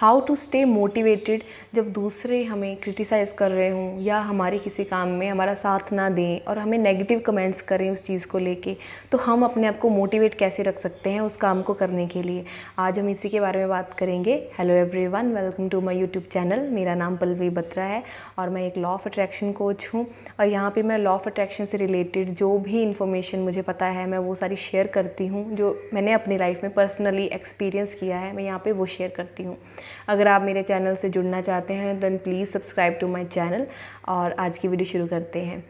How to stay motivated जब दूसरे हमें क्रिटिसाइज़ कर रहे हों या हमारे किसी काम में हमारा साथ ना दें और हमें नेगेटिव कमेंट्स करें उस चीज़ को लेके तो हम अपने आप को मोटिवेट कैसे रख सकते हैं उस काम को करने के लिए आज हम इसी के बारे में बात करेंगे hello everyone welcome to my YouTube channel मेरा नाम पल्लवी बत्रा है और मैं एक लॉ ऑफ अट्रैक्शन कोच हूँ और यहाँ पर मैं लॉ ऑफ अट्रैक्शन से रिलेटेड जो भी इन्फॉर्मेशन मुझे पता है मैं वो सारी शेयर करती हूँ जो मैंने अपनी लाइफ में पर्सनली एक्सपीरियंस किया है मैं यहाँ पर वो शेयर करती हूँ अगर आप मेरे चैनल से जुड़ना चाहते हैं then please subscribe to my channel और आज की वीडियो शुरू करते हैं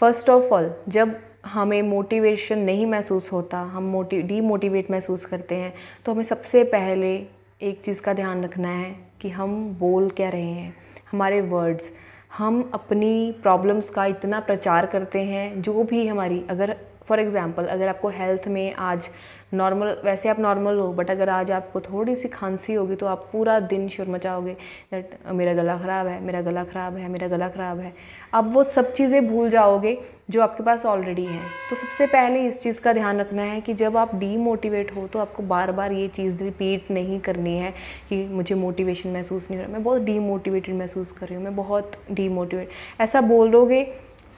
फर्स्ट ऑफ ऑल जब हमें मोटिवेशन नहीं महसूस होता हम मोटिव डीमोटिवेट महसूस करते हैं तो हमें सबसे पहले एक चीज़ का ध्यान रखना है कि हम बोल क्या रहे हैं हमारे वर्ड्स हम अपनी प्रॉब्लम्स का इतना प्रचार करते हैं जो भी हमारी अगर फॉर एग्ज़ाम्पल अगर आपको हेल्थ में आज नॉर्मल वैसे आप नॉर्मल हो बट अगर आज आपको थोड़ी सी खांसी होगी तो आप पूरा दिन शुर मचाओगे दैट मेरा गला ख़राब है मेरा गला ख़राब है मेरा गला ख़राब है आप वो सब चीज़ें भूल जाओगे जो आपके पास ऑलरेडी हैं तो सबसे पहले इस चीज़ का ध्यान रखना है कि जब आप डीमोटिवेट हो तो आपको बार बार ये चीज़ रिपीट नहीं करनी है कि मुझे मोटिवेशन महसूस नहीं हो रहा मैं बहुत डीमोटिवेटेड महसूस कर रही हूँ मैं बहुत डीमोटिवेट ऐसा बोल दोगे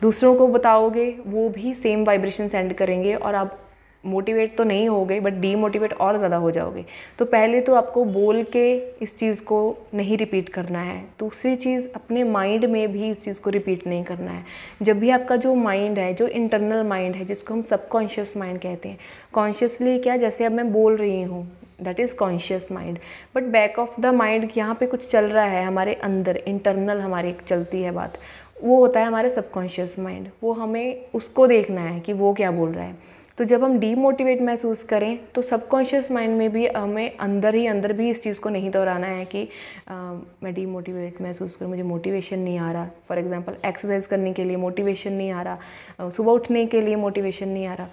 दूसरों को बताओगे वो भी सेम वाइब्रेशन सेंड करेंगे और आप मोटिवेट तो नहीं हो गए बट डीमोटिवेट और ज़्यादा हो जाओगे तो पहले तो आपको बोल के इस चीज़ को नहीं रिपीट करना है दूसरी चीज़ अपने माइंड में भी इस चीज़ को रिपीट नहीं करना है जब भी आपका जो माइंड है जो इंटरनल माइंड है जिसको हम सबकॉन्शियस माइंड कहते हैं कॉन्शियसली क्या जैसे अब मैं बोल रही हूँ that is conscious mind but back of the mind यहाँ पे कुछ चल रहा है हमारे अंदर इंटरनल हमारी एक चलती है बात वो होता है हमारे सबकॉन्शियस माइंड वो हमें उसको देखना है कि वो क्या बोल रहा है तो जब हम डीमोटिवेट महसूस करें तो सबकॉन्शियस माइंड में भी हमें अंदर ही अंदर भी इस चीज़ को नहीं दोहराना है कि आ, मैं डीमोटिवेट महसूस करूँ मुझे मोटिवेशन नहीं आ रहा फॉर एग्ज़ाम्पल एक्सरसाइज करने के लिए मोटिवेशन नहीं आ रहा सुबह उठने के लिए मोटिवेशन नहीं आ रहा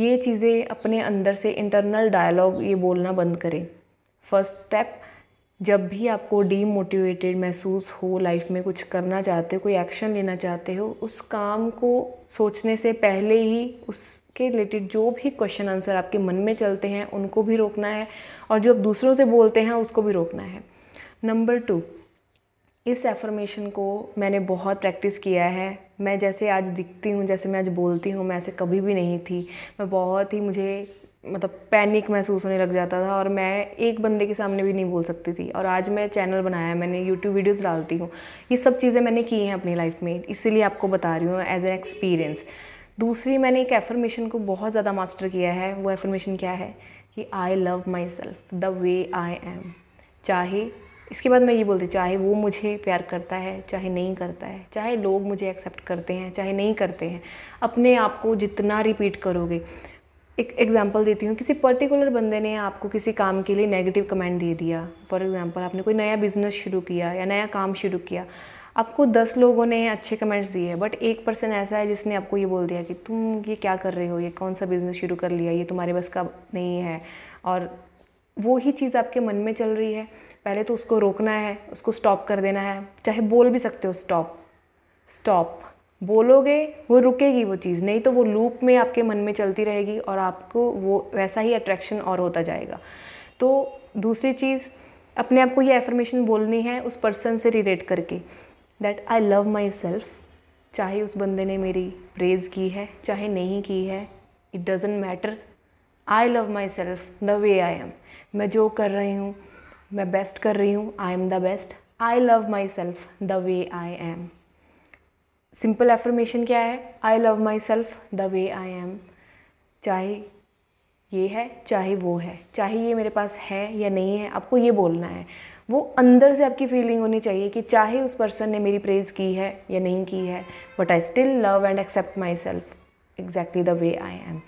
ये चीज़ें अपने अंदर से इंटरनल डायलॉग ये बोलना बंद करें फर्स्ट स्टेप जब भी आपको डीमोटिवेटेड महसूस हो लाइफ में कुछ करना चाहते हो कोई एक्शन लेना चाहते हो उस काम को सोचने से पहले ही उस के रिलेटेड जो भी क्वेश्चन आंसर आपके मन में चलते हैं उनको भी रोकना है और जो आप दूसरों से बोलते हैं उसको भी रोकना है नंबर टू इस एफर्मेशन को मैंने बहुत प्रैक्टिस किया है मैं जैसे आज दिखती हूँ जैसे मैं आज बोलती हूँ मैं ऐसे कभी भी नहीं थी मैं बहुत ही मुझे मतलब पैनिक महसूस होने लग जाता था और मैं एक बंदे के सामने भी नहीं बोल सकती थी और आज मैं चैनल बनाया है मैंने यूट्यूब वीडियोस डालती हूँ ये सब चीज़ें मैंने की हैं अपनी लाइफ में इसीलिए आपको बता रही हूँ एज एन एक्सपीरियंस दूसरी मैंने एक एफर्मेशन को बहुत ज़्यादा मास्टर किया है वो एफर्मेशन क्या है कि I love myself the way I am चाहे इसके बाद मैं ये बोलती चाहे वो मुझे प्यार करता है चाहे नहीं करता है चाहे लोग मुझे एक्सेप्ट करते हैं चाहे नहीं करते हैं अपने आप को जितना रिपीट करोगे एक एग्जांपल देती हूँ किसी पर्टिकुलर बंदे ने आपको किसी काम के लिए नेगेटिव कमेंट दे दिया फॉर एग्जांपल आपने कोई नया बिजनेस शुरू किया या नया काम शुरू किया आपको दस लोगों ने अच्छे कमेंट्स दिए हैं बट एक पर्सन ऐसा है जिसने आपको ये बोल दिया कि तुम ये क्या कर रहे हो ये कौन सा बिज़नेस शुरू कर लिया ये तुम्हारे बस का नहीं है और वो ही चीज़ आपके मन में चल रही है पहले तो उसको रोकना है उसको स्टॉप कर देना है चाहे बोल भी सकते हो स्टॉप स्टॉप बोलोगे वो रुकेगी वो चीज़ नहीं तो वो लूप में आपके मन में चलती रहेगी और आपको वो वैसा ही अट्रैक्शन और होता जाएगा तो दूसरी चीज़ अपने आप को ये एफर्मेशन बोलनी है उस पर्सन से रिलेट करके that I love myself चाहे उस बंदे ने मेरी प्रेज़ की है चाहे नहीं की है it doesn't matter I love myself the way I am मैं जो कर रही हूँ मैं बेस्ट कर रही हूँ I am the best I love myself the way I am simple affirmation क्या है I love myself the way I am चाहे ये है चाहे वो है चाहे ये मेरे पास है या नहीं है आपको ये बोलना है वो अंदर से आपकी फीलिंग होनी चाहिए कि चाहे उस पर्सन ने मेरी प्रेज़ की है या नहीं की है but I still love and accept myself exactly the way I am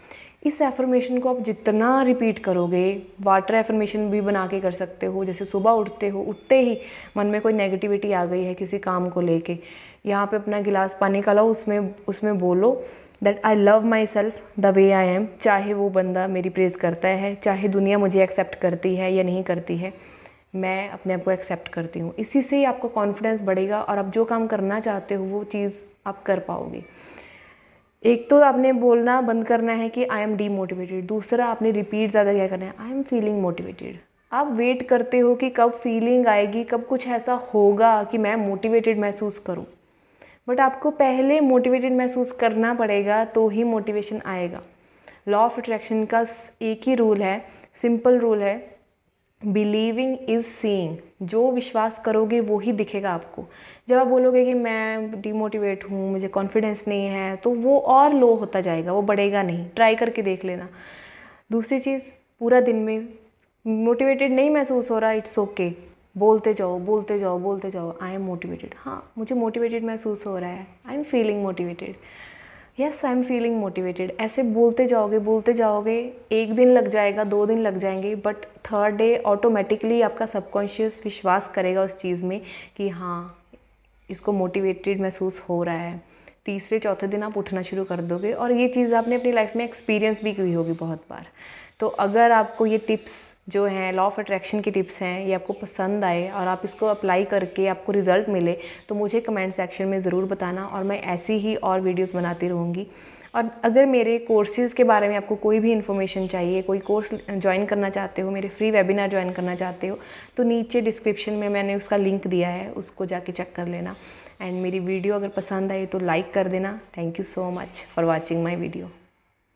इस एफर्मेशन को आप जितना रिपीट करोगे वाटर एफर्मेशन भी बना के कर सकते हो जैसे सुबह उठते हो उठते ही मन में कोई नेगेटिविटी आ गई है किसी काम को लेके यहाँ पे अपना गिलास पानी का लाओ उसमें उसमें बोलो that I love myself the way I am चाहे वो बंदा मेरी प्रेज़ करता है चाहे दुनिया मुझे एक्सेप्ट करती है या नहीं करती है मैं अपने आप को एक्सेप्ट करती हूँ इसी से ही आपका कॉन्फिडेंस बढ़ेगा और आप जो काम करना चाहते हो वो चीज़ आप कर पाओगे एक तो आपने बोलना बंद करना है कि आई एम डीमोटिवेटेड दूसरा आपने रिपीट ज़्यादा क्या करना है आई एम फीलिंग मोटिवेटेड आप वेट करते हो कि कब फीलिंग आएगी कब कुछ ऐसा होगा कि मैं मोटिवेटेड महसूस करूं बट आपको पहले मोटिवेटेड महसूस करना पड़ेगा तो ही मोटिवेशन आएगा लॉ ऑफ अट्रैक्शन का एक ही रूल है सिंपल रूल है बिलीविंग इज़ सीइंग जो विश्वास करोगे वो ही दिखेगा आपको जब आप बोलोगे कि मैं डिमोटिवेट हूँ मुझे कॉन्फिडेंस नहीं है तो वो और लो होता जाएगा वो बढ़ेगा नहीं ट्राई करके देख लेना दूसरी चीज़ पूरा दिन में मोटिवेटेड नहीं महसूस हो रहा इट्स ओके okay. बोलते जाओ बोलते जाओ बोलते जाओ आई एम मोटिवेटेड हाँ मुझे मोटिवेटेड महसूस हो रहा है I am feeling motivated yes I am feeling motivated ऐसे बोलते जाओगे बोलते जाओगे एक दिन लग जाएगा दो दिन लग जाएंगे बट थर्ड डे ऑटोमेटिकली आपका सबकॉन्शियस विश्वास करेगा उस चीज़ में कि हाँ इसको मोटिवेटेड महसूस हो रहा है तीसरे चौथे दिन आप उठना शुरू कर दोगे और ये चीज़ आपने अपनी लाइफ में एक्सपीरियंस भी की होगी बहुत बार तो अगर आपको ये टिप्स जो हैं लॉ ऑफ अट्रैक्शन की टिप्स हैं ये आपको पसंद आए और आप इसको अप्लाई करके आपको रिज़ल्ट मिले तो मुझे कमेंट सेक्शन में ज़रूर बताना और मैं ऐसी ही और वीडियोस बनाती रहूँगी और अगर मेरे कोर्सेज़ के बारे में आपको कोई भी इन्फॉर्मेशन चाहिए कोई कोर्स ज्वाइन करना चाहते हो मेरे फ्री वेबिनार ज्वाइन करना चाहते हो तो नीचे डिस्क्रिप्शन में मैंने उसका लिंक दिया है उसको जाके चेक कर लेना एंड मेरी वीडियो अगर पसंद आए तो लाइक कर देना thank you so much for watching my video